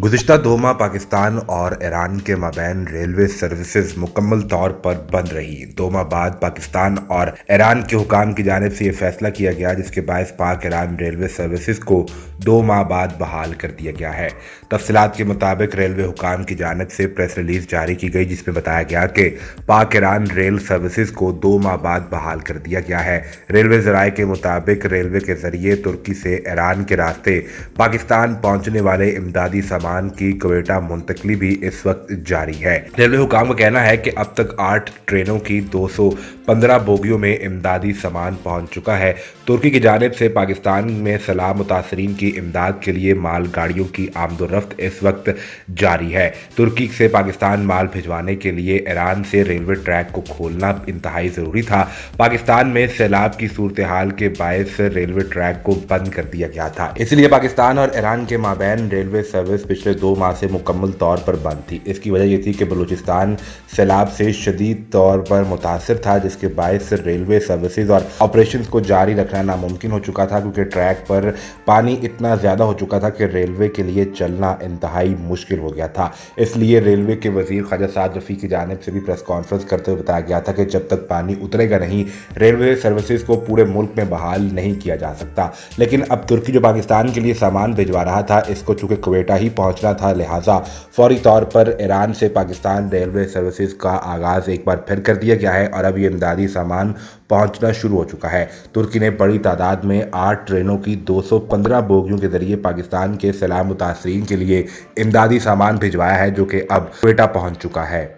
गुजशत दो माह पाकिस्तान और ईरान के मबैन रेलवे सर्विसेज मुकम्मल तौर पर बंद रही दो माह बाद पाकिस्तान और ईरान के हुकाम की जानब से यह फैसला किया गया जिसके बायस पाक ईरान रेलवे सर्विसेज को दो माह बाद बहाल कर दिया गया है तफसलत के मुताबिक रेलवे हुकाम की जानब से प्रेस रिलीज जारी की गई जिसमें बताया गया कि पाक ईरान रेल सर्विसज को दो माह बाद बहाल कर दिया गया है रेलवे जराए के मुताबिक रेलवे के जरिए तुर्की से ईरान के रास्ते पाकिस्तान पहुँचने वाले इमदादी सामान सामान की कोयटा मुंतकली भी इस वक्त जारी है रेलवे हुकाम का कहना है कि अब तक आठ ट्रेनों की 215 बोगियों में इमदादी सामान पहुंच चुका है तुर्की की जानब से पाकिस्तान में सलाह मुतासरीन की इमदाद के लिए माल गाड़ियों की आमदोरफ्त इस वक्त जारी है तुर्की से पाकिस्तान माल भिजवाने के लिए ईरान से रेलवे ट्रैक को खोलना इंतहाई ज़रूरी था पाकिस्तान में सैलाब की सूरत हाल के बायस रेलवे ट्रैक को बंद कर दिया गया था इसलिए पाकिस्तान और ईरान के माबेन रेलवे सर्विस पिछले दो माह से मुकम्मल तौर पर बंद थी इसकी वजह यह थी कि बलूचिस्तान सैलाब से शदीद तौर पर मुतासर था जिसके बायस रेलवे सर्विसेज और ऑपरेशन को जारी रखना नामुमकिन हो चुका था क्योंकि ट्रैक पर पानी इतना ज़्यादा हो चुका था कि रेलवे के लिए चलना इंतहाई मुश्किल हो गया था इसलिए रेलवे के वजीर ख्वाजा साद रफ़ी की जानब से भी प्रेस कॉन्फ्रेंस करते हुए बताया गया था कि जब तक पानी उतरेगा नहीं रेलवे सर्विसेज को पूरे मुल्क में बहाल नहीं किया जा सकता लेकिन अब तुर्की जो पाकिस्तान के लिए सामान भिजवा रहा था इसको चूँकि कोयटा ही पहुंच पहुंचना था लिहाजा फौरी तौर पर ईरान से पाकिस्तान रेलवे सर्विसेज का आगाज़ एक बार फिर कर दिया गया है और अब ये इमदादी सामान पहुंचना शुरू हो चुका है तुर्की ने बड़ी तादाद में आठ ट्रेनों की 215 बोगियों के जरिए पाकिस्तान के सलाह मुतासरीन के लिए इमदादी सामान भिजवाया है जो कि अब क्वेटा पहुंच चुका है